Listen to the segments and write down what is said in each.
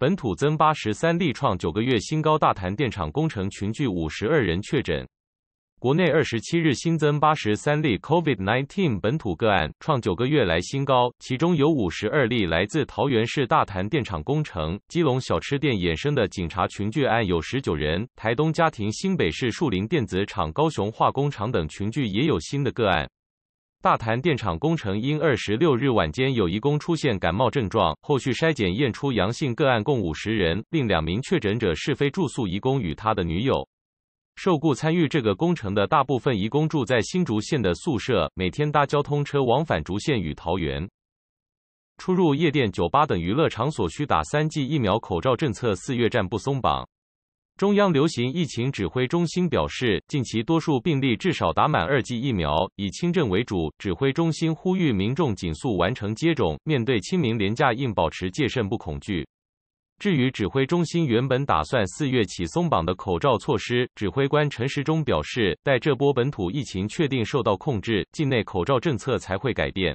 本土增八十三例，创九个月新高。大潭电厂工程群聚五十二人确诊。国内二十七日新增八十三例 COVID-19 本土个案，创九个月来新高。其中有五十二例来自桃园市大潭电厂工程、基隆小吃店衍生的警察群聚案，有十九人。台东家庭、新北市树林电子厂、高雄化工厂等群聚也有新的个案。大潭电厂工程因二十六日晚间有一工出现感冒症状，后续筛检验出阳性个案共五十人，另两名确诊者是非住宿移工与他的女友。受雇参与这个工程的大部分移工住在新竹县的宿舍，每天搭交通车往返竹县与桃园。出入夜店、酒吧等娱乐场所需打三剂疫苗、口罩政策四月暂不松绑。中央流行疫情指挥中心表示，近期多数病例至少打满二剂疫苗，以轻症为主。指挥中心呼吁民众紧速完成接种。面对清明连假，应保持戒慎不恐惧。至于指挥中心原本打算四月起松绑的口罩措施，指挥官陈时中表示，待这波本土疫情确定受到控制，境内口罩政策才会改变。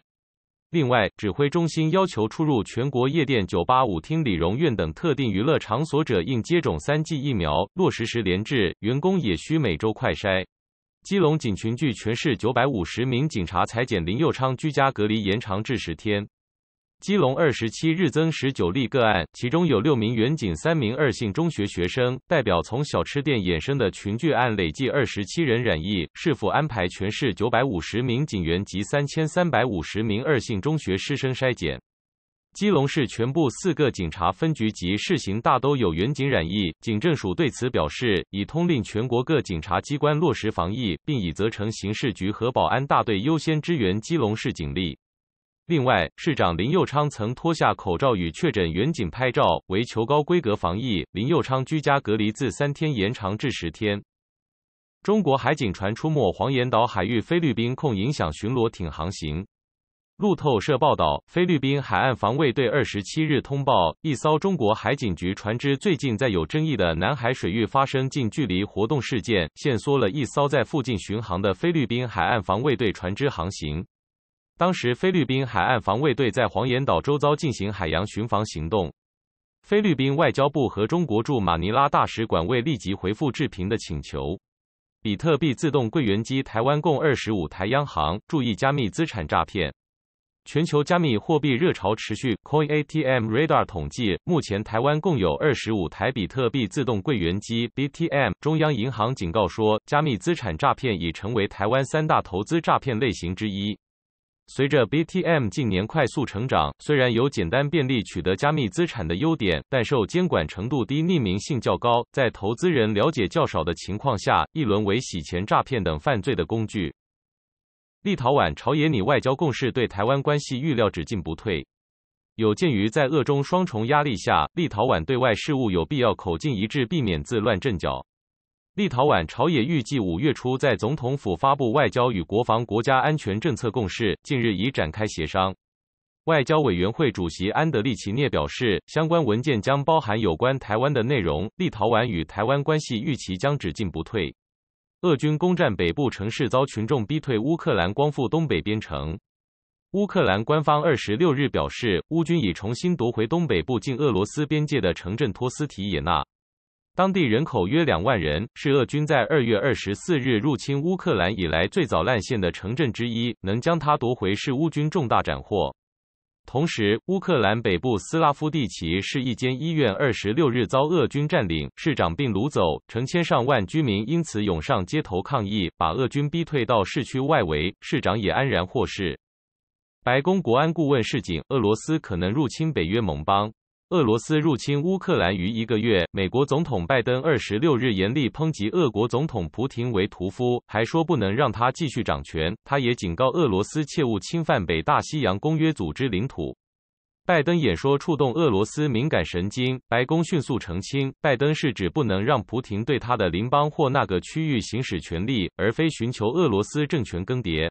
另外，指挥中心要求出入全国夜店、酒吧、舞厅、美容院等特定娱乐场所者应接种三剂疫苗，落实时连制。员工也需每周快筛。基隆警群距全市九百五十名警察裁减林佑昌居家隔离延长至十天。基隆二十七日增十九例个案，其中有六名远景、三名二姓中学学生代表从小吃店衍生的群聚案，累计二十七人染疫。是否安排全市九百五十名警员及三千三百五十名二姓中学师生筛检？基隆市全部四个警察分局及市刑大都有远景染疫。警政署对此表示，已通令全国各警察机关落实防疫，并已责成刑事局和保安大队优先支援基隆市警力。另外，市长林佑昌曾脱下口罩与确诊远景拍照，为求高规格防疫。林佑昌居家隔离自三天延长至十天。中国海警船出没黄岩岛海域，菲律宾控影响巡逻艇航行。路透社报道，菲律宾海岸防卫队二十七日通报，一艘中国海警局船只最近在有争议的南海水域发生近距离活动事件，限缩了一艘在附近巡航的菲律宾海岸防卫队船只航行。当时，菲律宾海岸防卫队在黄岩岛周遭进行海洋巡防行动。菲律宾外交部和中国驻马尼拉大使馆未立即回复置评的请求。比特币自动柜员机，台湾共二十五台，央行注意加密资产诈骗。全球加密货币热潮持续。Coin ATM Radar 统计，目前台湾共有二十五台比特币自动柜员机 （B T M）。中央银行警告说，加密资产诈骗已成为台湾三大投资诈骗类型之一。随着 B T M 近年快速成长，虽然有简单便利、取得加密资产的优点，但受监管程度低、匿名性较高，在投资人了解较少的情况下，亦沦为洗钱、诈骗等犯罪的工具。立陶宛朝野拟外交共识，对台湾关系预料只进不退。有鉴于在俄中双重压力下，立陶宛对外事务有必要口径一致，避免自乱阵脚。立陶宛朝野预计五月初在总统府发布外交与国防国家安全政策共识，近日已展开协商。外交委员会主席安德利奇涅表示，相关文件将包含有关台湾的内容。立陶宛与台湾关系预期将只进不退。俄军攻占北部城市，遭群众逼退。乌克兰光复东北边城。乌克兰官方二十六日表示，乌军已重新夺回东北部近俄罗斯边界的城镇托斯提也纳。当地人口约两万人，是俄军在二月二十四日入侵乌克兰以来最早烂陷的城镇之一。能将它夺回是乌军重大斩获。同时，乌克兰北部斯拉夫蒂奇市一间医院二十六日遭俄军占领，市长被掳走，成千上万居民因此涌上街头抗议，把俄军逼退到市区外围，市长也安然获释。白宫国安顾问示警，俄罗斯可能入侵北约盟邦。俄罗斯入侵乌克兰于一个月，美国总统拜登二十六日严厉抨击俄国总统普京为屠夫，还说不能让他继续掌权。他也警告俄罗斯切勿侵犯北大西洋公约组织领土。拜登演说触动俄罗斯敏感神经，白宫迅速澄清，拜登是指不能让普京对他的邻邦或那个区域行使权力，而非寻求俄罗斯政权更迭。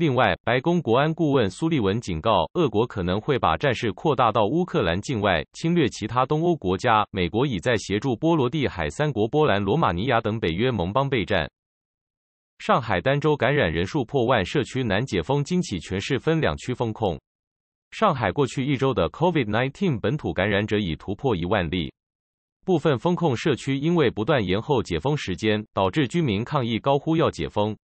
另外，白宫国安顾问苏利文警告，俄国可能会把战事扩大到乌克兰境外，侵略其他东欧国家。美国已在协助波罗的海三国、波兰、罗马尼亚等北约盟邦备战。上海儋州感染人数破万，社区难解封，今起全市分两区封控。上海过去一周的 COVID-19 本土感染者已突破一万例，部分封控社区因为不断延后解封时间，导致居民抗议高呼要解封。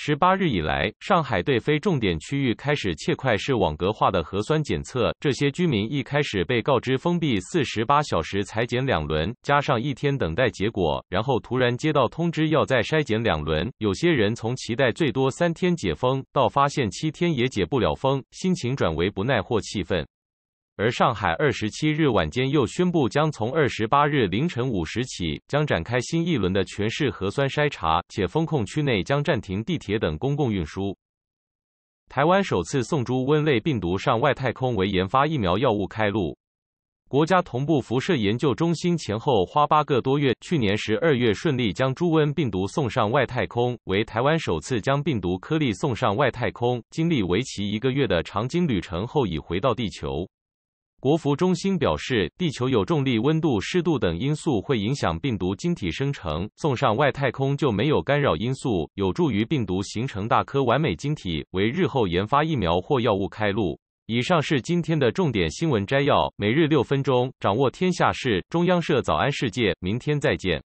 十八日以来，上海对非重点区域开始切块式网格化的核酸检测。这些居民一开始被告知封闭四十八小时裁剪两轮，加上一天等待结果，然后突然接到通知要再筛检两轮。有些人从期待最多三天解封，到发现七天也解不了封，心情转为不耐或气愤。而上海二十七日晚间又宣布，将从二十八日凌晨五时起，将展开新一轮的全市核酸筛查，且封控区内将暂停地铁等公共运输。台湾首次送猪瘟类病毒上外太空，为研发疫苗药物开路。国家同步辐射研究中心前后花八个多月，去年十二月顺利将猪瘟病毒送上外太空，为台湾首次将病毒颗粒送上外太空。经历为期一个月的长经旅程后，已回到地球。国服中心表示，地球有重力、温度、湿度等因素会影响病毒晶体生成，送上外太空就没有干扰因素，有助于病毒形成大颗完美晶体，为日后研发疫苗或药物开路。以上是今天的重点新闻摘要，每日六分钟掌握天下事。中央社早安世界，明天再见。